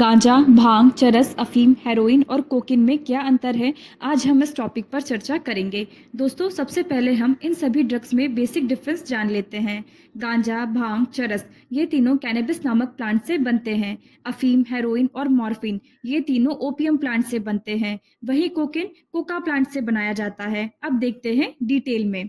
गांजा भांग चरस अफीम हेरोइन और कोकिन में क्या अंतर है आज हम इस टॉपिक पर चर्चा करेंगे दोस्तों सबसे पहले हम इन सभी ड्रग्स में बेसिक डिफरेंस जान लेते हैं गांजा भांग चरस ये तीनों कैनेबिस नामक प्लांट से बनते हैं अफीम हेरोइन और मॉर्फिन ये तीनों ओपियम प्लांट से बनते हैं वही कोकिन कोका प्लांट से बनाया जाता है अब देखते हैं डिटेल में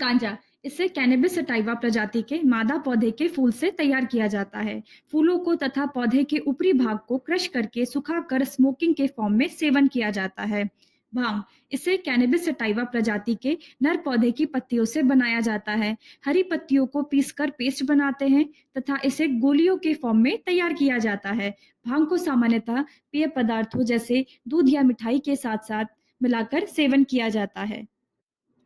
गांजा इसे कैनेबिस सटाइवा प्रजाति के मादा पौधे के फूल से तैयार किया जाता है फूलों को तथा पौधे के ऊपरी भाग को क्रश करके सुखा कर स्मोकिंग के फॉर्म में सेवन किया जाता है भांग इसे कैनेबिस सटाइवा प्रजाति के नर पौधे की पत्तियों से बनाया जाता है हरी पत्तियों को पीसकर पेस्ट बनाते हैं तथा इसे गोलियों के फॉर्म में तैयार किया जाता है भांग को सामान्यतः पेय पदार्थों जैसे दूध या मिठाई के साथ साथ मिलाकर सेवन किया जाता है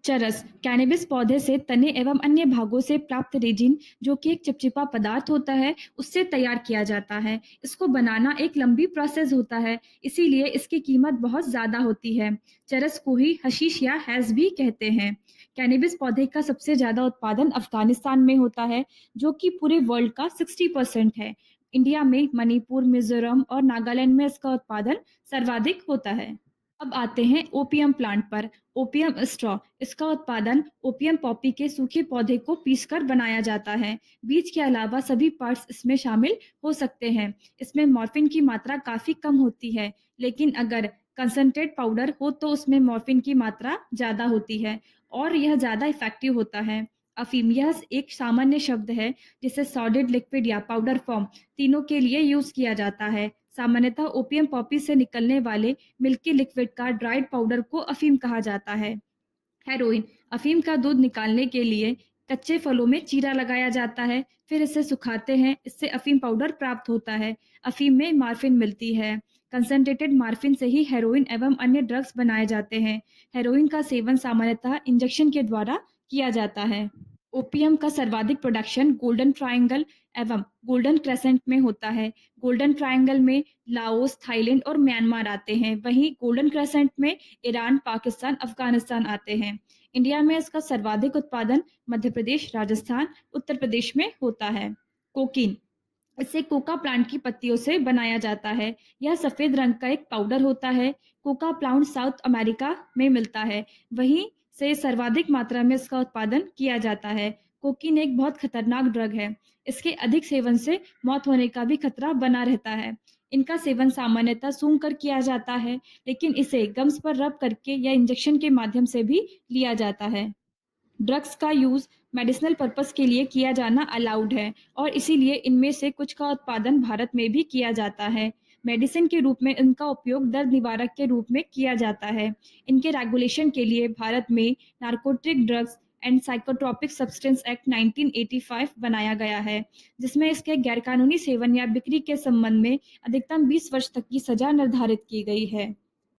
चरस कैनबिस पौधे से तने एवं अन्य भागों से प्राप्त रेजिन जो कि एक चिपचिपा पदार्थ होता है उससे तैयार किया जाता है इसको बनाना एक लंबी प्रोसेस होता है इसीलिए इसकी कीमत बहुत ज़्यादा होती है चरस को ही हशीश या हैज भी कहते हैं कैनिबिस पौधे का सबसे ज़्यादा उत्पादन अफगानिस्तान में होता है जो कि पूरे वर्ल्ड का सिक्सटी परसेंट है इंडिया में मणिपुर मिजोरम और नागालैंड में इसका उत्पादन सर्वाधिक होता है अब आते हैं ओपीएम प्लांट पर ओपीएम स्ट्रॉ इसका उत्पादन ओपीएम पॉपी के सूखे पौधे को पीसकर बनाया जाता है बीज के अलावा सभी पार्ट्स इसमें शामिल हो सकते हैं इसमें मॉर्फिन की मात्रा काफी कम होती है लेकिन अगर कंसनट्रेट पाउडर हो तो उसमें मॉर्फिन की मात्रा ज्यादा होती है और यह ज्यादा इफेक्टिव होता है अफीम यह एक सामान्य शब्द है जिसे सॉलिड लिक्विड या पाउडर फॉर्म तीनों के लिए यूज किया जाता है सामान्यतः ओपियम पॉपी से निकलने वाले मिल्की लिक्विड का ड्राइड पाउडर को अफीम कहा जाता है हेरोइन अफीम का दूध निकालने के लिए कच्चे फलों में चीरा लगाया जाता है फिर इसे सुखाते हैं इससे अफीम पाउडर प्राप्त होता है अफीम में मार्फिन मिलती है कंसनट्रेटेड मार्फिन से ही हेरोइन एवं अन्य ड्रग्स बनाए जाते हैं हेरोइन का सेवन सामान्यतः इंजेक्शन के द्वारा किया जाता है ओपीएम का सर्वाधिक प्रोडक्शन गोल्डन ट्रायंगल एवं गोल्डन क्रेसेंट में होता है गोल्डन ट्रायंगल में लाओस थाईलैंड और म्यांमार आते हैं वहीं गोल्डन क्रेसेंट में ईरान पाकिस्तान अफगानिस्तान आते हैं इंडिया में इसका सर्वाधिक उत्पादन मध्य प्रदेश राजस्थान उत्तर प्रदेश में होता है कोकिन इसे कोका प्लांट की पत्तियों से बनाया जाता है यह सफेद रंग का एक पाउडर होता है कोका प्लांट साउथ अमेरिका में मिलता है वहीं से सर्वाधिक मात्रा में इसका उत्पादन किया जाता है कोकीन एक बहुत खतरनाक ड्रग है इसके अधिक सेवन से मौत होने का भी खतरा बना रहता है इनका सेवन सामान्यतः सूंघ कर किया जाता है लेकिन इसे गम्स पर रब करके या इंजेक्शन के माध्यम से भी लिया जाता है ड्रग्स का यूज मेडिसिनल पर्पस के लिए किया जाना अलाउड है और इसीलिए इनमें से कुछ का उत्पादन भारत में भी किया जाता है मेडिसिन के रूप में इनका उपयोग दर्द निवारक के रूप में किया जाता है इनके रेगुलेशन के लिए भारत में narcotic drugs and psychotropic substance act 1985 बनाया गया है जिसमें इसके गैरकानूनी सेवन या बिक्री के संबंध में अधिकतम 20 वर्ष तक की सजा निर्धारित की गई है